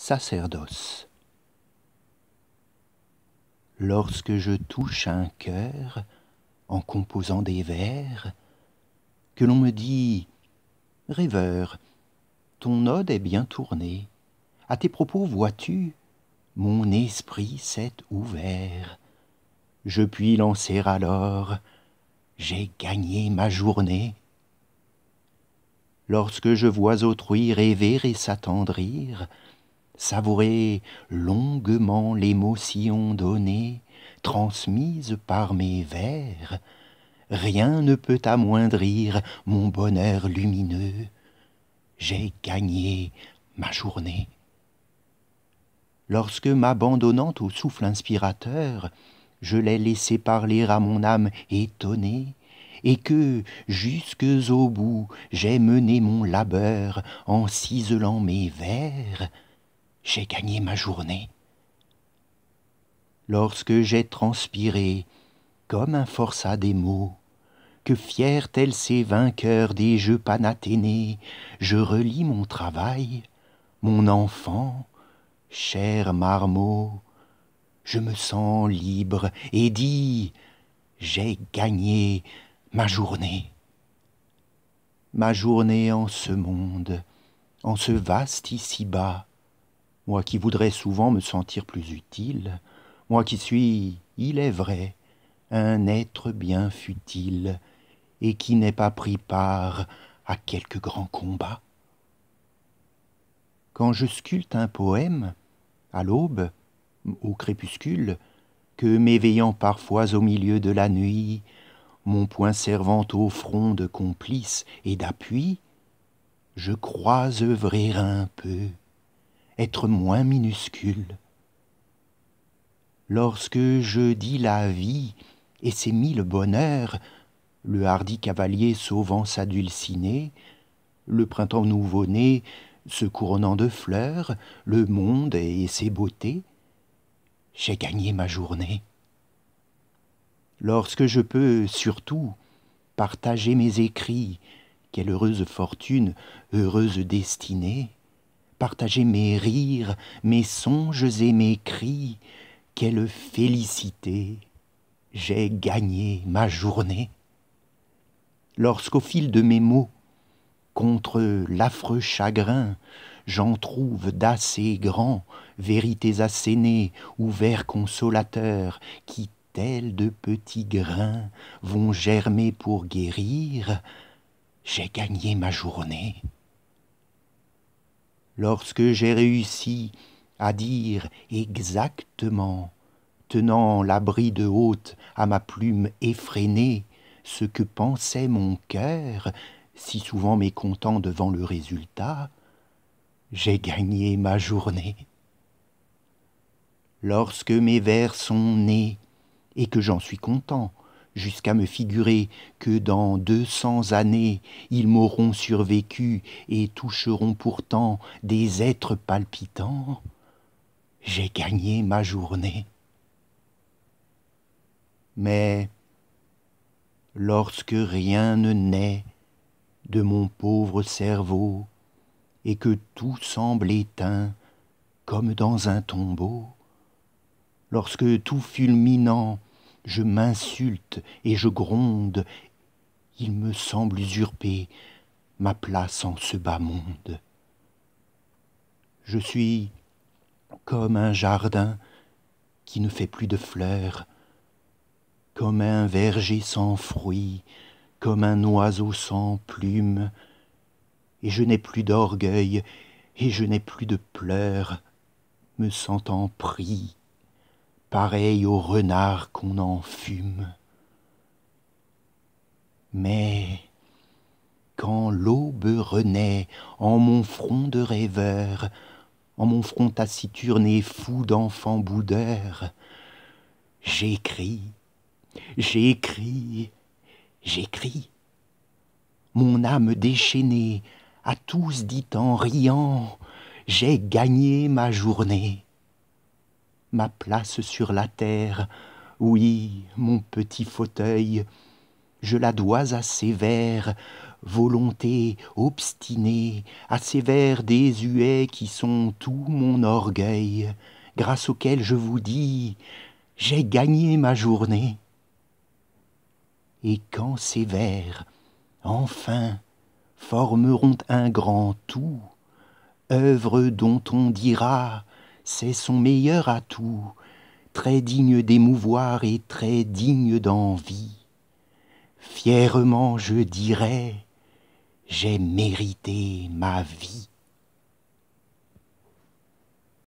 sacerdoce. Lorsque je touche un cœur en composant des vers, que l'on me dit Rêveur, ton ode est bien tournée à tes propos vois-tu, mon esprit s'est ouvert. Je puis lancer alors J'ai gagné ma journée lorsque je vois autrui rêver et s'attendrir, savourer longuement l'émotion donnée, transmise par mes vers, rien ne peut amoindrir mon bonheur lumineux. J'ai gagné ma journée. Lorsque m'abandonnant au souffle inspirateur, je l'ai laissé parler à mon âme étonnée, et que, jusques au bout, j'ai mené mon labeur en ciselant mes vers, j'ai gagné ma journée. Lorsque j'ai transpiré comme un forçat des mots, que fiers tels ces vainqueurs des jeux panathénés, je relis mon travail, mon enfant, cher marmot, je me sens libre et dis, j'ai gagné ma journée. Ma journée en ce monde, en ce vaste ici-bas, moi qui voudrais souvent me sentir plus utile, moi qui suis, il est vrai, un être bien futile, et qui n'ai pas pris part à quelque grand combat. Quand je sculpte un poème, à l'aube, au crépuscule, que m'éveillant parfois au milieu de la nuit, mon poing servant au front de complice et d'appui, je crois œuvrer un peu être moins minuscule. Lorsque je dis la vie et ses mille bonheurs, le hardi cavalier sauvant sa dulcinée, le printemps nouveau-né se couronnant de fleurs, le monde et ses beautés, j'ai gagné ma journée. Lorsque je peux, surtout, partager mes écrits, quelle heureuse fortune, heureuse destinée partager mes rires, mes songes et mes cris. Quelle félicité J'ai gagné ma journée. Lorsqu'au fil de mes mots, contre l'affreux chagrin, j'en trouve d'assez grands, vérités assénées ou vers consolateurs, qui, tels de petits grains, vont germer pour guérir, j'ai gagné ma journée lorsque j'ai réussi à dire exactement, tenant l'abri de haute à ma plume effrénée, ce que pensait mon cœur, si souvent mécontent devant le résultat, j'ai gagné ma journée. Lorsque mes vers sont nés et que j'en suis content, jusqu'à me figurer que dans deux cents années ils m'auront survécu et toucheront pourtant des êtres palpitants, j'ai gagné ma journée. Mais lorsque rien ne naît de mon pauvre cerveau et que tout semble éteint comme dans un tombeau, lorsque tout fulminant je m'insulte et je gronde, il me semble usurper ma place en ce bas monde. Je suis comme un jardin qui ne fait plus de fleurs, comme un verger sans fruits, comme un oiseau sans plumes, et je n'ai plus d'orgueil, et je n'ai plus de pleurs, me sentant pris pareil au renard qu'on enfume. Mais quand l'aube renaît en mon front de rêveur, en mon front taciturne et fou d'enfant boudeur, j'écris, j'écris, j'écris. Mon âme déchaînée, A tous dit en riant, j'ai gagné ma journée ma place sur la terre. Oui, mon petit fauteuil, je la dois à ces vers, volonté obstinée, à ces vers désuets qui sont tout mon orgueil, grâce auxquels je vous dis j'ai gagné ma journée. Et quand ces vers, enfin, formeront un grand tout, œuvre dont on dira c'est son meilleur atout, très digne d'émouvoir et très digne d'envie. Fièrement je dirais, j'ai mérité ma vie.